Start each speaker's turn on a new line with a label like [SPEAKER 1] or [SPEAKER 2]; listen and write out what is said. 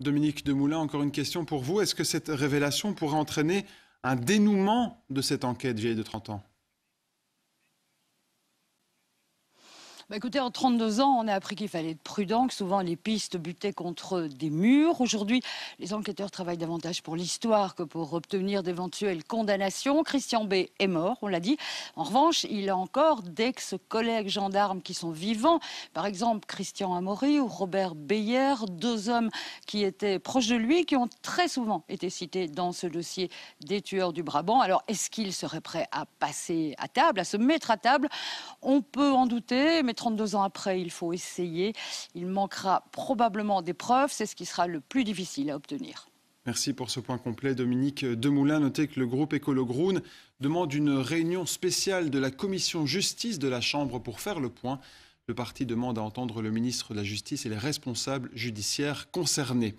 [SPEAKER 1] Dominique Demoulin, encore une question pour vous. Est-ce que cette révélation pourrait entraîner un dénouement de cette enquête vieille de 30 ans
[SPEAKER 2] Bah, écoutez, en 32 ans, on a appris qu'il fallait être prudent, que souvent les pistes butaient contre des murs. Aujourd'hui, les enquêteurs travaillent davantage pour l'histoire que pour obtenir d'éventuelles condamnations. Christian B est mort, on l'a dit. En revanche, il a encore d'ex-collègues gendarmes qui sont vivants. Par exemple, Christian Amaury ou Robert Beyer, deux hommes qui étaient proches de lui, qui ont très souvent été cités dans ce dossier des tueurs du Brabant. Alors, est-ce qu'ils seraient prêts à passer à table, à se mettre à table On peut en douter, mais 32 ans après, il faut essayer. Il manquera probablement des preuves. C'est ce qui sera le plus difficile à obtenir.
[SPEAKER 1] Merci pour ce point complet, Dominique Demoulin. Notez que le groupe Écolo groun demande une réunion spéciale de la commission justice de la Chambre pour faire le point. Le parti demande à entendre le ministre de la Justice et les responsables judiciaires concernés.